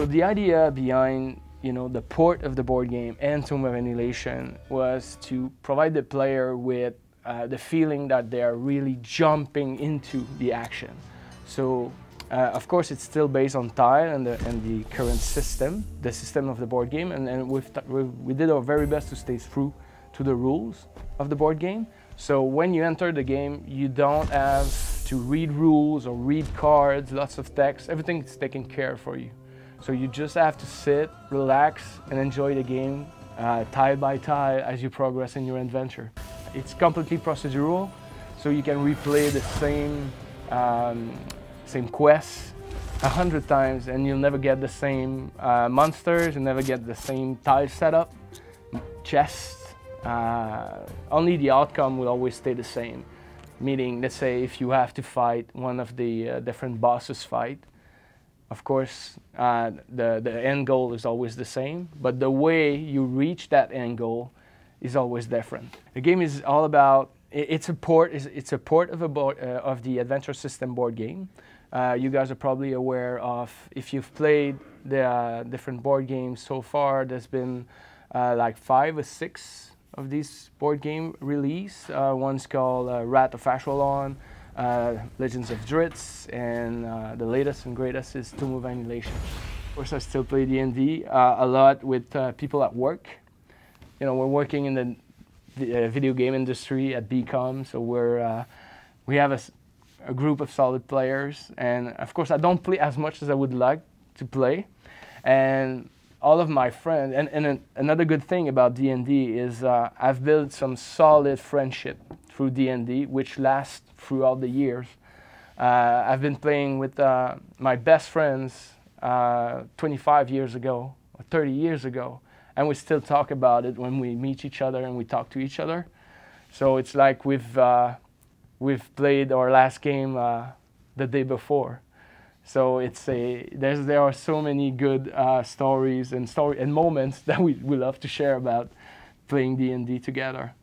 So the idea behind you know the port of the board game and Tomb of Annihilation was to provide the player with uh, the feeling that they are really jumping into the action. So uh, of course, it's still based on tile and the, and the current system, the system of the board game, and, and we've we did our very best to stay true to the rules of the board game. So when you enter the game, you don't have to read rules or read cards, lots of text. Everything is taken care for you. So you just have to sit, relax, and enjoy the game, uh, tie by tie, as you progress in your adventure. It's completely procedural, so you can replay the same, um, same quests a hundred times and you'll never get the same uh, monsters, you'll never get the same tile setup, chest. Uh, only the outcome will always stay the same. Meaning, let's say if you have to fight one of the uh, different bosses fight, of course, uh, the, the end goal is always the same, but the way you reach that end goal is always different. The game is all about, it's a port, it's a port of, a board, uh, of the Adventure System board game. Uh, you guys are probably aware of, if you've played the uh, different board games so far, there's been uh, like five or six of these board game release. Uh, one's called Rat of Ashwalon, uh, Legends of Druids, and uh, the latest and greatest is Tomb of Annihilation. Of course, I still play D&D uh, a lot with uh, people at work. You know, we're working in the, the uh, video game industry at BCom, so we're uh, we have a, a, group of solid players, and of course, I don't play as much as I would like to play, and all of my friends, and, and an, another good thing about D&D is I've built some solid friendship through D&D, which lasts throughout the years. Uh, I've been playing with uh, my best friends uh, 25 years ago, 30 years ago, and we still talk about it when we meet each other and we talk to each other. So it's like we've, uh, we've played our last game uh, the day before. So it's a, there's, there are so many good uh, stories and, story, and moments that we, we love to share about playing D&D together.